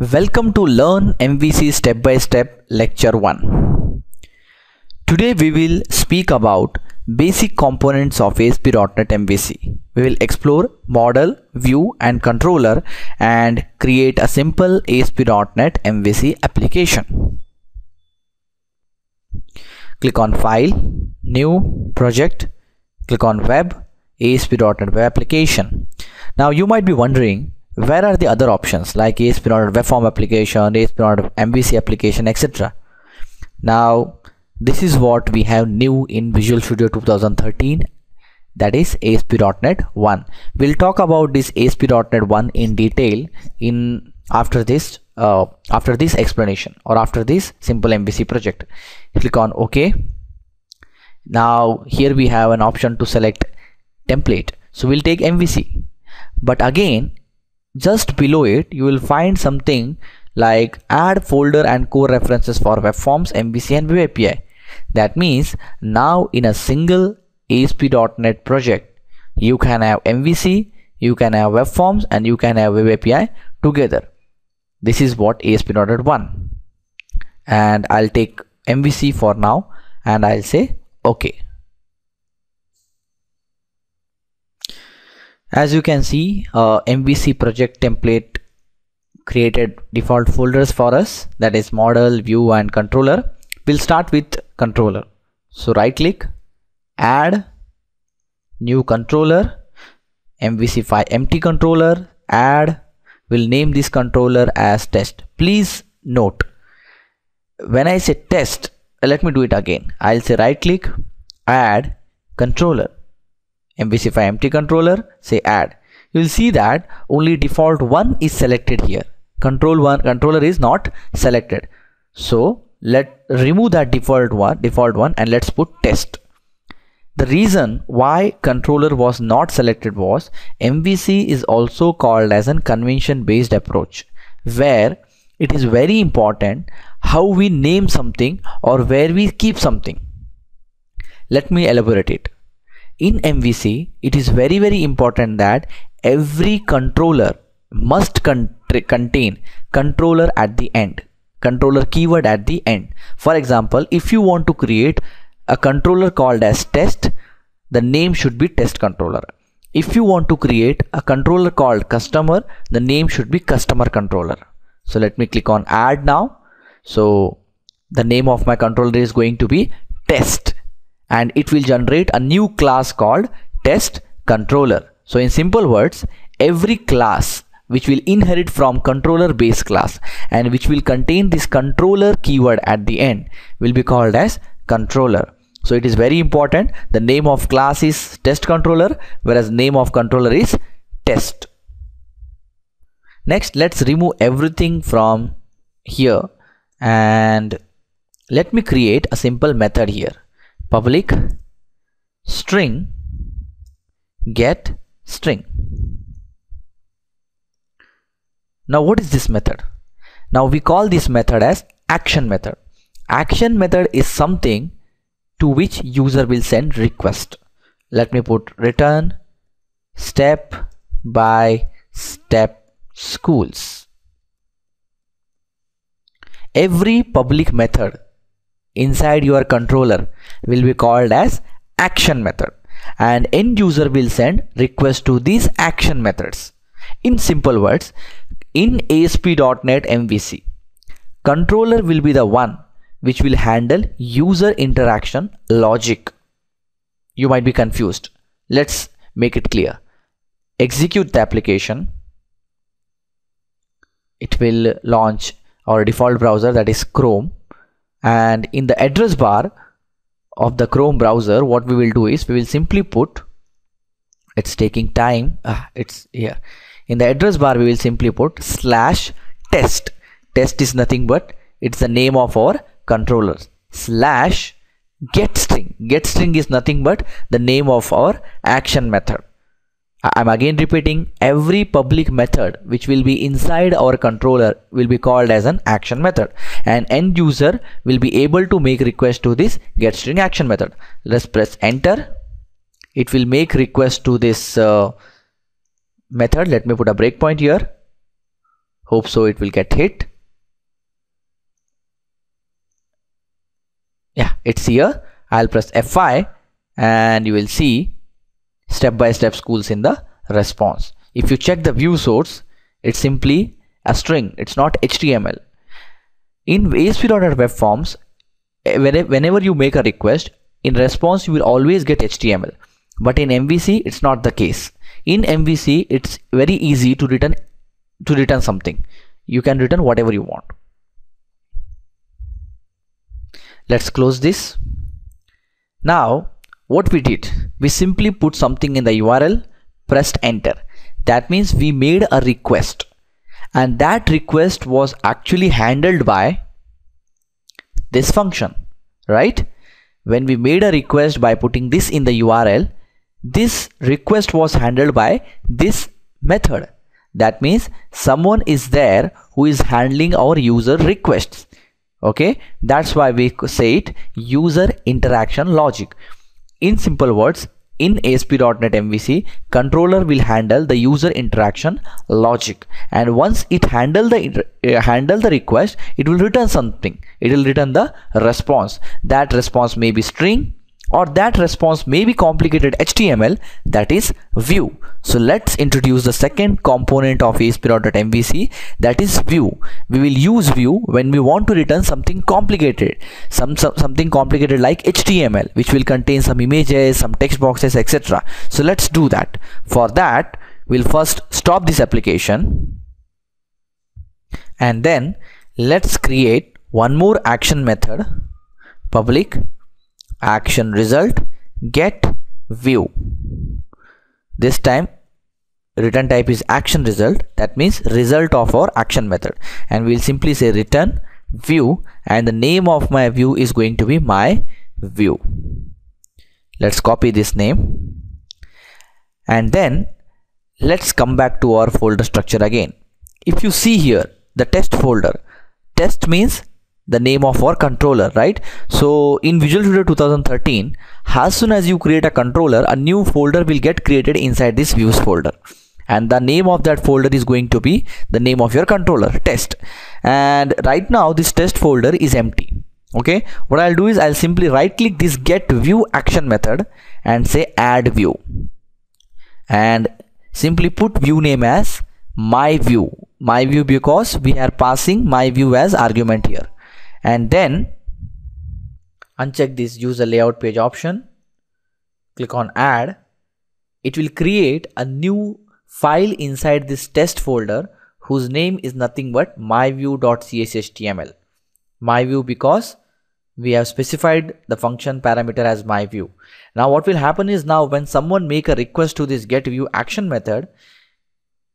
Welcome to Learn MVC Step by Step Lecture 1. Today we will speak about basic components of ASP.NET MVC. We will explore model, view and controller and create a simple ASP.NET MVC application. Click on File, New, Project, click on Web, ASP.NET Web Application. Now you might be wondering where are the other options like ASP.NET web form application, ASP.NET MVC application, etc. Now, this is what we have new in Visual Studio 2013 that is ASP.NET 1. We'll talk about this ASP.NET 1 in detail in after this uh, after this explanation or after this simple MVC project. Click on OK. Now here we have an option to select template. So we'll take MVC. But again, just below it you will find something like add folder and core references for web forms MVC and web API that means now in a single ASP.NET project you can have MVC you can have web forms and you can have web API together this is what ASP.NET 1 and I'll take MVC for now and I'll say okay As you can see, uh, MVC project template created default folders for us that is model, view and controller. We'll start with controller. So right click, add, new controller, MVC file, empty controller, add, we'll name this controller as test. Please note, when I say test, let me do it again. I'll say right click, add, controller mvc empty controller, say add. You will see that only default one is selected here. Control one controller is not selected. So let remove that default one, default one, and let's put test. The reason why controller was not selected was MVC is also called as an convention based approach where it is very important how we name something or where we keep something. Let me elaborate it in MVC, it is very, very important that every controller must con contain controller at the end, controller keyword at the end. For example, if you want to create a controller called as test, the name should be test controller. If you want to create a controller called customer, the name should be customer controller. So let me click on add now. So the name of my controller is going to be test and it will generate a new class called test controller. So in simple words, every class which will inherit from controller base class and which will contain this controller keyword at the end will be called as controller. So it is very important. The name of class is test controller whereas name of controller is test. Next, let's remove everything from here and let me create a simple method here public string get string now what is this method now we call this method as action method action method is something to which user will send request let me put return step by step schools every public method inside your controller will be called as action method and end user will send request to these action methods. In simple words, in ASP.NET MVC, controller will be the one which will handle user interaction logic. You might be confused. Let's make it clear. Execute the application. It will launch our default browser that is Chrome and in the address bar of the Chrome browser what we will do is we will simply put it's taking time uh, it's here in the address bar we will simply put slash test test is nothing but it's the name of our controller slash get string get string is nothing but the name of our action method I'm again repeating every public method which will be inside our controller will be called as an action method and end user will be able to make request to this getString action method. Let's press enter. It will make request to this uh, method. Let me put a breakpoint here. Hope so it will get hit. Yeah, it's here. I'll press F5 and you will see step-by-step -step schools in the response. If you check the view source, it's simply a string. It's not HTML. In ASP.NET Web Forms, eh, whenever you make a request, in response you will always get HTML. But in MVC, it's not the case. In MVC, it's very easy to return to return something. You can return whatever you want. Let's close this. Now, what we did we simply put something in the URL, pressed enter. That means we made a request and that request was actually handled by this function, right? When we made a request by putting this in the URL, this request was handled by this method. That means someone is there who is handling our user requests okay that's why we say it user interaction logic in simple words, in ASP.NET MVC, controller will handle the user interaction logic and once it handle the uh, handle the request, it will return something. It will return the response. That response may be string, or that response may be complicated HTML that is view. So let's introduce the second component of ASP.MVC that is view. We will use view when we want to return something complicated, some, some something complicated like HTML which will contain some images, some text boxes etc. So let's do that. For that we'll first stop this application and then let's create one more action method public action result get view this time return type is action result that means result of our action method and we'll simply say return view and the name of my view is going to be my view let's copy this name and then let's come back to our folder structure again if you see here the test folder test means the name of our controller right so in visual studio 2013 as soon as you create a controller a new folder will get created inside this views folder and the name of that folder is going to be the name of your controller test and right now this test folder is empty okay what i'll do is i'll simply right click this get view action method and say add view and simply put view name as my view my view because we are passing my view as argument here and then uncheck this use a layout page option click on add it will create a new file inside this test folder whose name is nothing but myview.cshtml myview because we have specified the function parameter as myview now what will happen is now when someone make a request to this getview action method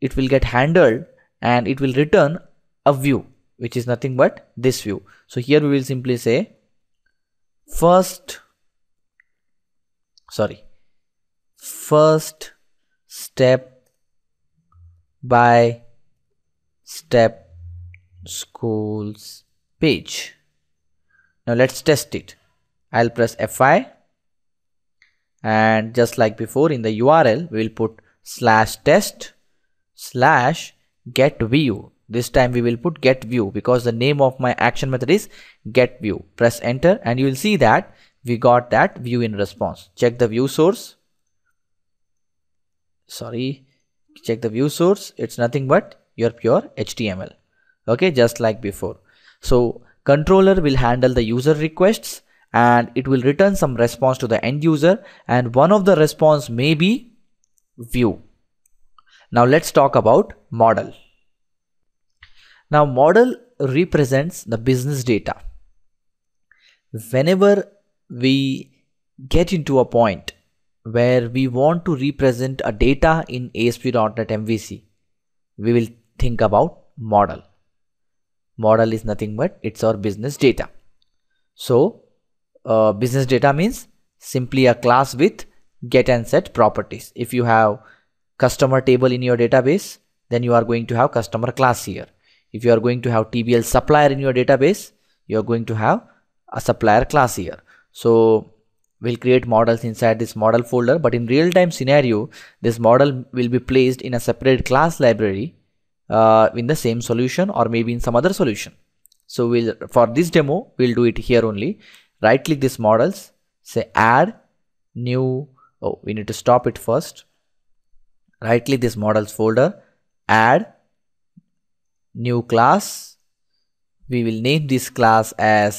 it will get handled and it will return a view which is nothing but this view. So here we will simply say first sorry first step by step schools page. Now let's test it. I'll press F5 and just like before in the URL we will put slash test slash get view this time we will put get view because the name of my action method is get view press enter and you will see that we got that view in response check the view source sorry check the view source it's nothing but your pure html okay just like before so controller will handle the user requests and it will return some response to the end user and one of the response may be view now let's talk about model now model represents the business data. Whenever we get into a point where we want to represent a data in ASP.NET MVC, we will think about model. Model is nothing but it's our business data. So uh, business data means simply a class with get and set properties. If you have customer table in your database, then you are going to have customer class here if you are going to have tbl supplier in your database you are going to have a supplier class here so we'll create models inside this model folder but in real-time scenario this model will be placed in a separate class library uh, in the same solution or maybe in some other solution so we'll for this demo we'll do it here only right click this models say add new oh we need to stop it first right click this models folder add new class we will name this class as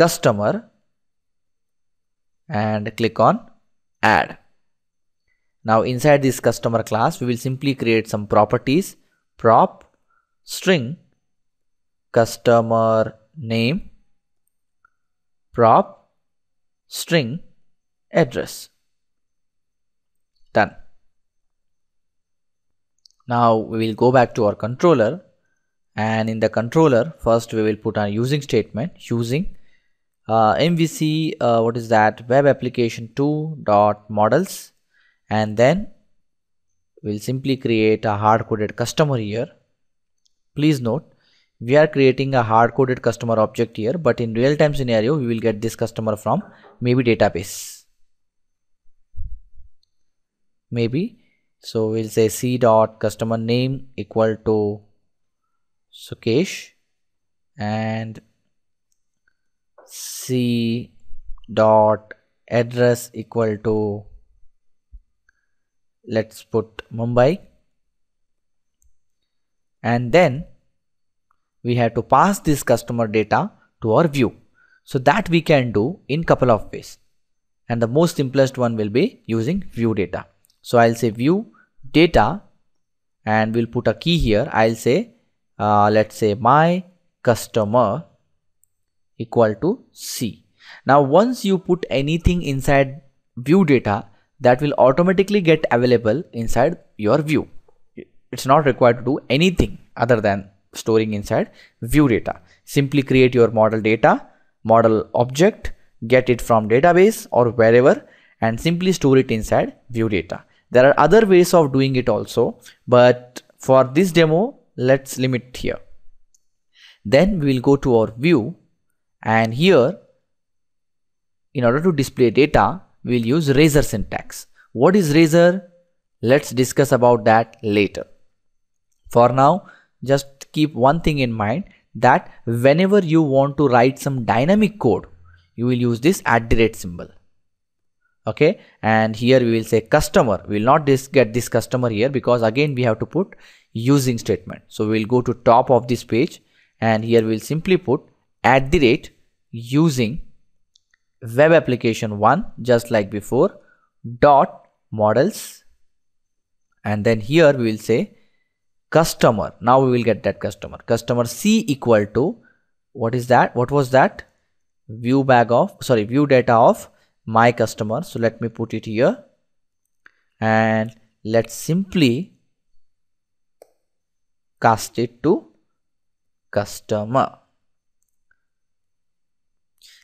customer and click on add now inside this customer class we will simply create some properties prop string customer name prop string address done now we will go back to our controller and in the controller first we will put a using statement using uh, mvc uh, what is that web application 2 dot models and then we'll simply create a hard-coded customer here please note we are creating a hard-coded customer object here but in real-time scenario we will get this customer from maybe database maybe so we'll say c dot customer name equal to Sukesh and C dot address equal to let's put Mumbai and then we have to pass this customer data to our view so that we can do in couple of ways and the most simplest one will be using view data so I'll say view data and we'll put a key here I'll say uh, let's say my customer equal to C. Now once you put anything inside view data that will automatically get available inside your view. It's not required to do anything other than storing inside view data. Simply create your model data, model object, get it from database or wherever and simply store it inside view data. There are other ways of doing it also but for this demo let's limit here then we will go to our view and here in order to display data we'll use razor syntax what is razor let's discuss about that later for now just keep one thing in mind that whenever you want to write some dynamic code you will use this at the rate symbol okay and here we will say customer we will not this get this customer here because again we have to put using statement so we will go to top of this page and here we will simply put at the rate using web application 1 just like before dot models and then here we will say customer now we will get that customer customer c equal to what is that what was that view bag of sorry view data of my customer so let me put it here and let's simply cast it to customer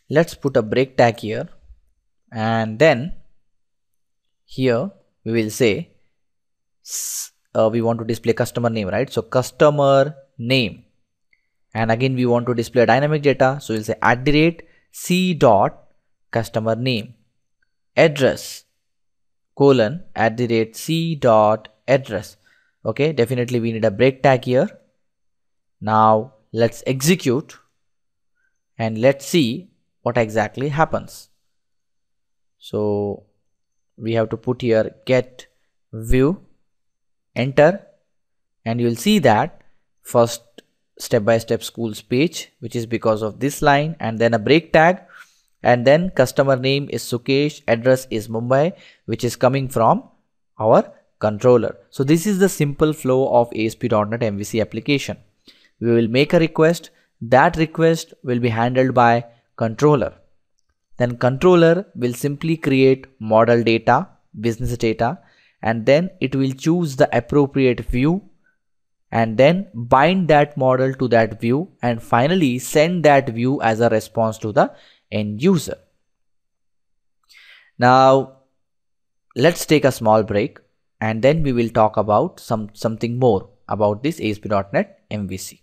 let's put a break tag here and then here we will say uh, we want to display customer name right so customer name and again we want to display dynamic data so we'll say at the rate c dot customer name address colon at the rate c dot address okay definitely we need a break tag here now let's execute and let's see what exactly happens so we have to put here get view enter and you'll see that first step-by-step -step schools page which is because of this line and then a break tag and then customer name is Sukesh address is Mumbai which is coming from our controller so this is the simple flow of ASP.NET MVC application we will make a request that request will be handled by controller then controller will simply create model data business data and then it will choose the appropriate view and then bind that model to that view and finally send that view as a response to the end user. Now, let's take a small break and then we will talk about some something more about this ASP.NET MVC.